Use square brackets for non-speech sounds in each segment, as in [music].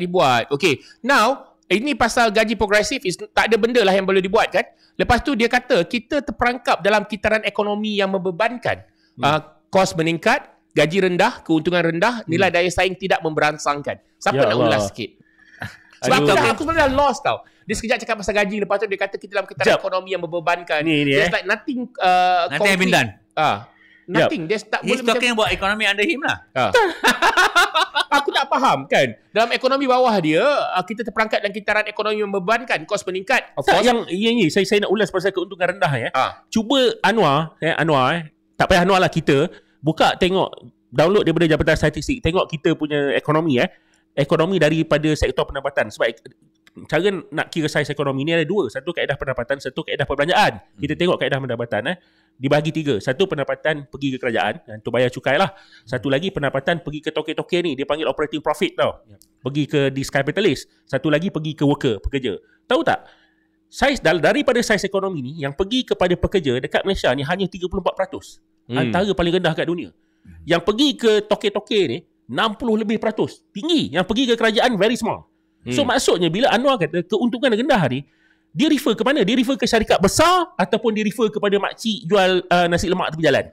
dibuat. Okay, now ini pasal gaji progresif is tak ada benda lah yang boleh dibuat kan. Lepas tu dia kata kita terperangkap dalam kitaran ekonomi yang membebankan. Hmm. Uh, kos meningkat, gaji rendah, keuntungan rendah, hmm. nilai hmm. daya saing tidak memberansangkan. Siapa ya nak ulas sikit? [laughs] Sebab Aduh, aku, aku sebenarnya lost tau. Dia sekejap cakap pasal gaji, lepas tu dia kata kita dalam kitaran Jep. ekonomi yang membebankan. Ni, ni, so eh. like nothing uh, concrete. Ah, nothing been done. Uh, nothing. Yep. Dia tak He's boleh talking macam... about economy under him lah. Uh. [laughs] tak faham kan dalam ekonomi bawah dia uh, kita terperangkat dalam kitaran ekonomi yang membebankan kos meningkat of tak, yang ini ya, ya, saya saya nak ulas pasal keuntungan rendah ya ah. cuba Anwar ya eh, Anwar eh. tak payah Anwar lah kita buka tengok download daripada jabatan statistik tengok kita punya ekonomi eh ekonomi daripada sektor pendapatan sebab cara nak kira saiz ekonomi ni ada dua satu kaedah pendapatan satu kaedah perbelanjaan kita hmm. tengok kaedah pendapatan eh dibagi tiga. Satu pendapatan pergi ke kerajaan dan tu bayar cukai lah. Satu lagi pendapatan pergi ke toke-toke ni. Dia panggil operating profit tau. Ya. Pergi ke this Satu lagi pergi ke worker, pekerja. Tahu tak? Saiz daripada saiz ekonomi ni yang pergi kepada pekerja dekat Malaysia ni hanya 34%. Hmm. Antara paling rendah kat dunia. Yang pergi ke toke-toke ni 60 lebih peratus. Tinggi. Yang pergi ke kerajaan very small. Hmm. So maksudnya bila Anwar kata keuntungan rendah ni dia refer ke mana? Dia refer ke syarikat besar ataupun dia refer kepada makcik jual uh, nasi lemak tepi jalan?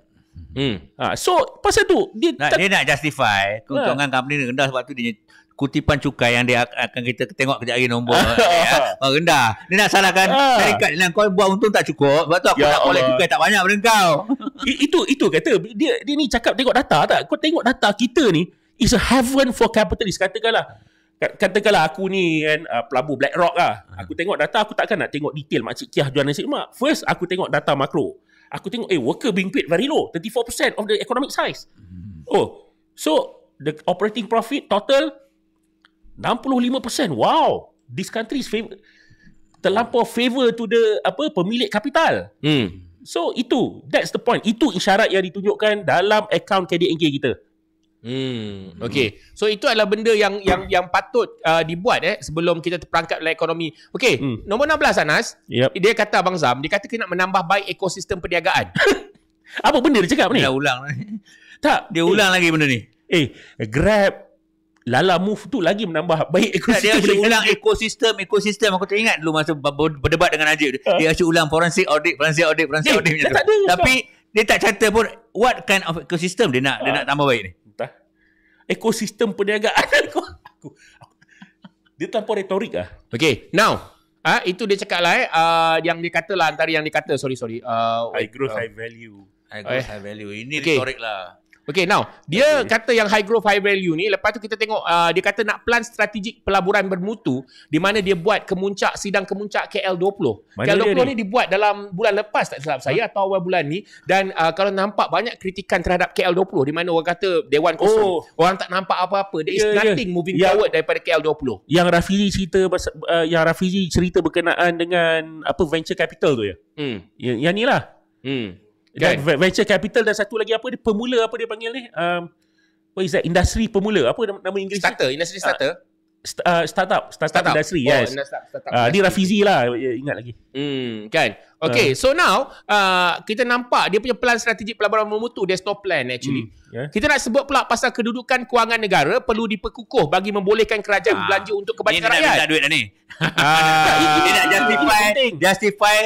Hmm. Ha, so, pasal tu, dia... Nah, tak, dia nak justify ha. keuntungan ha. company ni rendah sebab tu dia kutipan cukai yang dia akan kita tengok kejap lagi nombor [laughs] eh, ya, oh, rendah. Dia nak salahkan ha. syarikat yang kau buat untung tak cukup. Sebab tu aku ya tak boleh cukai tak banyak pada kau. [laughs] I, itu itu kata dia dia ni cakap tengok data tak? Kau tengok data kita ni is a heaven for capitalist katakanlah. Katakanlah aku ni kan uh, ah, pelabur BlackRock lah. Hmm. Aku tengok data, aku takkan nak tengok detail makcik kiah jual nasi lemak. First, aku tengok data makro. Aku tengok, eh, worker being paid very low. 34% of the economic size. Hmm. Oh, so the operating profit total 65%. Wow, this country is favor- terlampau favor to the apa pemilik kapital. Hmm. So itu, that's the point. Itu isyarat yang ditunjukkan dalam account KDNK kita. Hmm, okay. So itu adalah benda yang yang yang patut uh, dibuat eh sebelum kita terperangkap dalam ekonomi. Okay, hmm. nombor 16 Anas. Yep. Dia kata Abang Zam, dia kata kita nak menambah baik ekosistem perniagaan. [laughs] Apa benda dia cakap ni? Dia ulang. [laughs] tak, dia ulang eh. lagi benda ni. Eh, Grab Lala Move tu lagi menambah baik ekosistem. Dia asyik ulang ekosistem, ekosistem. Aku ingat dulu masa berdebat dengan Najib. Ah. Dia asyik ulang forensic audit, forensic audit, forensic eh, audit. Dia tak Tapi dia tak cerita pun what kind of ekosistem dia nak ha. dia nak ah. tambah baik ni ekosistem perniagaan [laughs] aku. dia tanpa retorik ah. Okay, now. Ha, itu dia cakap lah eh. Uh, yang dia kata lah antara yang dia kata. Sorry, sorry. Uh, high growth, uh, high value. Eh. High growth, uh, high value. Ini okay. retorik lah. Okay now Dia okay. kata yang high growth high value ni Lepas tu kita tengok uh, Dia kata nak plan strategik pelaburan bermutu Di mana dia buat kemuncak Sidang kemuncak KL20 mana KL20 dia ni dibuat dalam bulan lepas Tak silap saya Atau awal bulan ni Dan uh, kalau nampak banyak kritikan terhadap KL20 Di mana orang kata Dewan kosong oh. Orang tak nampak apa-apa There is yeah, ya. nothing yeah. moving yeah. forward daripada KL20 Yang Rafizi cerita uh, Yang Rafizi cerita berkenaan dengan Apa venture capital tu ya hmm. yang, yang ni lah Hmm kan? Dan venture capital dan satu lagi apa dia pemula apa dia panggil ni? Um, what is that? Industri pemula. Apa nama Inggeris? Starter, ni? industry ah, starter. Uh, st- uh, startup, startup, startup. industry, oh, yes. Industri, startup, uh, ah, ni Rafizi lah, eh, ingat lagi. Hmm, kan. Okay, uh. so now, uh, kita nampak dia punya plan strategik pelaburan memutu, there's no plan actually. Hmm. Yeah. Kita nak sebut pula pasal kedudukan kewangan negara perlu diperkukuh bagi membolehkan kerajaan ha. belanja untuk kebajikan rakyat. Ini nak minta duit dah ni. Ini uh, [laughs] nak justify, justify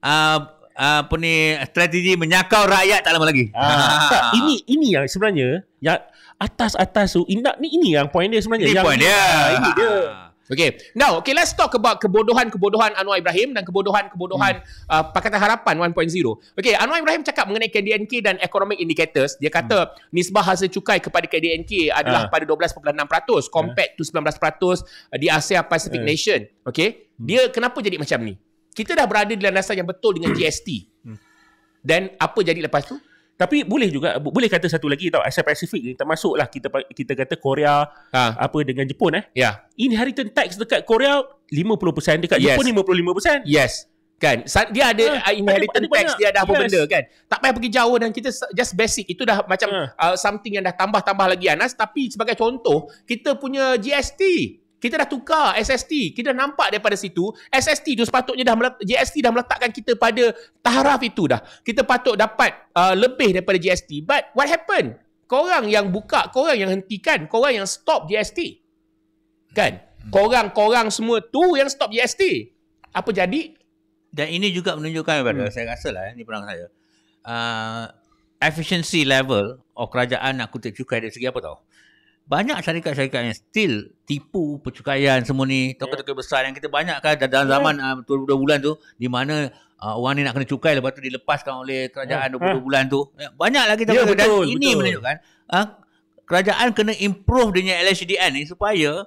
uh, apa ni strategi menyakau rakyat tak lama lagi. Ah. Ha. Tak, ini ini yang sebenarnya yang atas-atas tu indak ni ini yang point dia sebenarnya. Ini yang dia. Ini, ah, ini dia. Ha. Okay, now okay, let's talk about kebodohan-kebodohan Anwar Ibrahim dan kebodohan-kebodohan hmm. uh, Pakatan Harapan 1.0. Okay, Anwar Ibrahim cakap mengenai KDNK dan economic indicators. Dia kata hmm. nisbah hasil cukai kepada KDNK adalah uh. pada 12.6% compared uh. to 19% di Asia Pacific uh. Nation. Okay, hmm. dia kenapa jadi macam ni? kita dah berada di landasan yang betul dengan GST. Dan apa jadi lepas tu? Tapi boleh juga boleh kata satu lagi tau Asia Pacific ni termasuklah kita kita kata Korea ha. apa dengan Jepun eh. Ya. Yeah. Inheritance tax dekat Korea 50% dekat Jepun yes. 55%. Yes. Kan? Dia ada ha. Ah, inheritance tax dia ada apa yes. benda kan? Tak payah pergi jauh dan kita just basic itu dah macam ha. uh, something yang dah tambah-tambah lagi Anas tapi sebagai contoh kita punya GST. Kita dah tukar SST. Kita dah nampak daripada situ, SST tu sepatutnya dah GST dah meletakkan kita pada taraf itu dah. Kita patut dapat uh, lebih daripada GST. But what happened? Korang yang buka, korang yang hentikan, korang yang stop GST. Kan? Hmm. Korang-korang semua tu yang stop GST. Apa jadi? Dan ini juga menunjukkan kepada hmm. saya rasa lah, eh, ini perang saya. Uh, efficiency level of kerajaan nak kutip cukai dari segi apa tau? banyak syarikat-syarikat yang still tipu percukaian semua ni toko-toko ya. besar yang kita banyak kan dalam ya. zaman yeah. uh, 22 bulan tu di mana uh, orang ni nak kena cukai lepas tu dilepaskan oleh kerajaan yeah. 22 huh? bulan tu ya, banyak lagi yeah, betul, dan betul. ini menunjukkan uh, kerajaan kena improve dengan LHDN ni supaya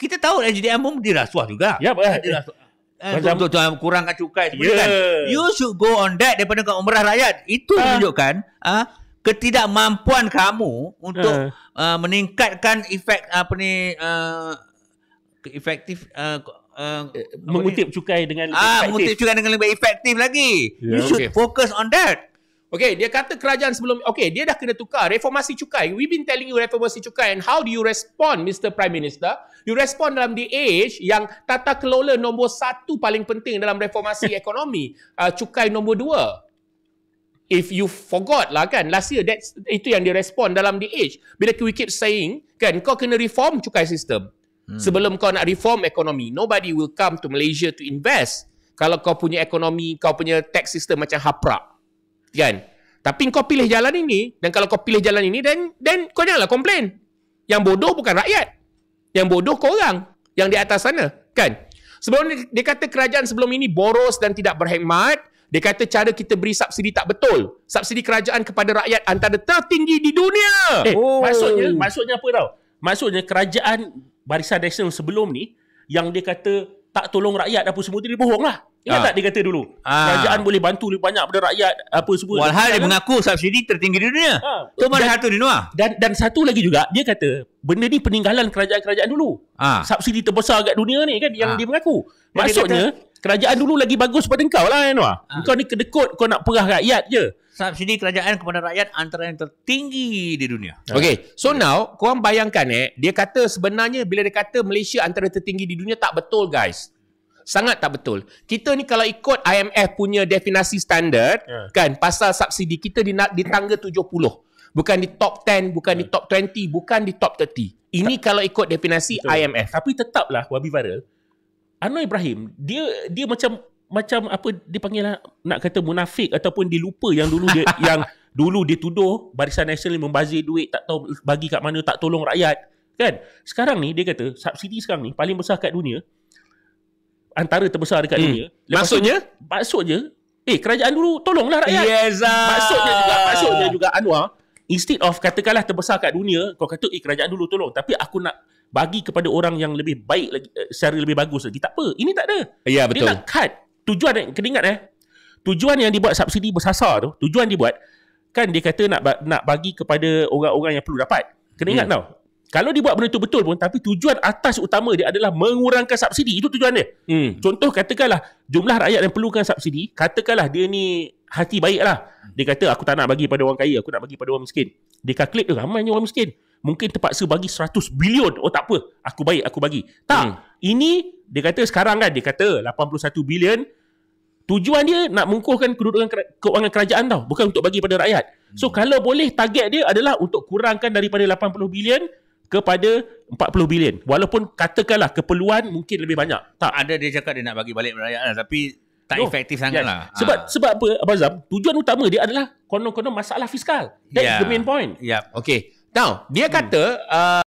kita tahu LHDN pun dirasuah juga ya yeah, dirasuah eh, macam tu tuan kurangkan cukai yeah. kan. You should go on that daripada kau umrah rakyat. Itu ah. menunjukkan ah ketidakmampuan kamu untuk uh. Uh, meningkatkan efek apa ni uh, efektif uh, Uh, eh, mengutip ini? cukai dengan lebih ah, efektif. Mengutip cukai dengan lebih efektif lagi. Yeah, you should okay. focus on that. Okay, dia kata kerajaan sebelum... Okay, dia dah kena tukar. Reformasi cukai. We've been telling you reformasi cukai. And how do you respond, Mr. Prime Minister? You respond dalam the age yang tata kelola nombor satu paling penting dalam reformasi [laughs] ekonomi. Uh, cukai nombor dua if you forgot lah kan last year that's itu yang dia respond dalam the age bila we keep saying kan kau kena reform cukai sistem hmm. sebelum kau nak reform ekonomi nobody will come to Malaysia to invest kalau kau punya ekonomi kau punya tax system macam haprak kan tapi kau pilih jalan ini dan kalau kau pilih jalan ini then then kau janganlah komplain. yang bodoh bukan rakyat yang bodoh kau orang yang di atas sana kan sebelum ni, dia kata kerajaan sebelum ini boros dan tidak berhikmat dia kata cara kita beri subsidi tak betul. Subsidi kerajaan kepada rakyat antara tertinggi di dunia. Eh, oh. Maksudnya maksudnya apa tau? Maksudnya kerajaan Barisan Nasional sebelum ni yang dia kata tak tolong rakyat apa semua tu dia bohong lah. Ingat ha. tak dia kata dulu? Ha. Kerajaan boleh bantu lebih banyak pada rakyat apa semua. Walhal dia, dia kan? mengaku subsidi tertinggi di dunia. Ha. Tu mana satu di luar. Dan dan satu lagi juga dia kata benda ni peninggalan kerajaan-kerajaan dulu. Ha. Subsidi terbesar kat dunia ni kan yang ha. dia mengaku. Maksudnya kerajaan dulu lagi bagus pada Engkau lah Anwar. Ha. Kau ni kedekut kau nak perah rakyat je. Subsidi kerajaan kepada rakyat antara yang tertinggi di dunia. Ha. Okay. So yeah. now, korang bayangkan eh, dia kata sebenarnya bila dia kata Malaysia antara tertinggi di dunia tak betul guys. Sangat tak betul. Kita ni kalau ikut IMF punya definasi standard, yeah. kan, pasal subsidi, kita di, di tangga 70. Bukan di top 10, bukan yeah. di ya. top 20, bukan di top 30. Ini tak. kalau ikut definasi betul. IMF. Tapi tetaplah, Wabi Viral, Anwar Ibrahim dia dia macam macam apa dipanggil lah, nak kata munafik ataupun dia lupa yang dulu dia [laughs] yang dulu dia tuduh Barisan Nasional membazir duit tak tahu bagi kat mana tak tolong rakyat kan sekarang ni dia kata subsidi sekarang ni paling besar kat dunia antara terbesar dekat hmm. dunia Lepas maksudnya tu, maksudnya eh kerajaan dulu tolonglah rakyat yes, ah. maksudnya juga maksudnya juga Anwar instead of katakanlah terbesar kat dunia kau kata eh kerajaan dulu tolong tapi aku nak bagi kepada orang yang lebih baik lagi eh, secara lebih bagus lagi. Tak apa. Ini tak ada. Ya, betul. Dia nak cut. Tujuan, kena ingat eh. Tujuan yang dibuat subsidi bersasar tu, tujuan dibuat, kan dia kata nak nak bagi kepada orang-orang yang perlu dapat. Kena ingat hmm. tau. Kalau dibuat benda tu betul pun, tapi tujuan atas utama dia adalah mengurangkan subsidi. Itu tujuan dia. Hmm. Contoh katakanlah, jumlah rakyat yang perlukan subsidi, katakanlah dia ni hati baik lah. Dia kata, aku tak nak bagi pada orang kaya, aku nak bagi pada orang miskin. Dia calculate tu, eh, ramai ni orang miskin mungkin terpaksa bagi 100 bilion. Oh tak apa, aku baik, aku bagi. Tak, hmm. ini dia kata sekarang kan, dia kata 81 bilion. Tujuan dia nak mengukuhkan kedudukan keuangan kerajaan tau. Bukan untuk bagi pada rakyat. So hmm. kalau boleh target dia adalah untuk kurangkan daripada 80 bilion kepada 40 bilion. Walaupun katakanlah keperluan mungkin lebih banyak. Tak ada dia cakap dia nak bagi balik kepada rakyat lah. Tapi tak no. efektif yes. sangat lah. Ha. Sebab, ha. sebab apa Abang Tujuan utama dia adalah konon-konon masalah fiskal. That's yeah. the main point. Ya, yeah. okay. Now, dia hmm. kata uh,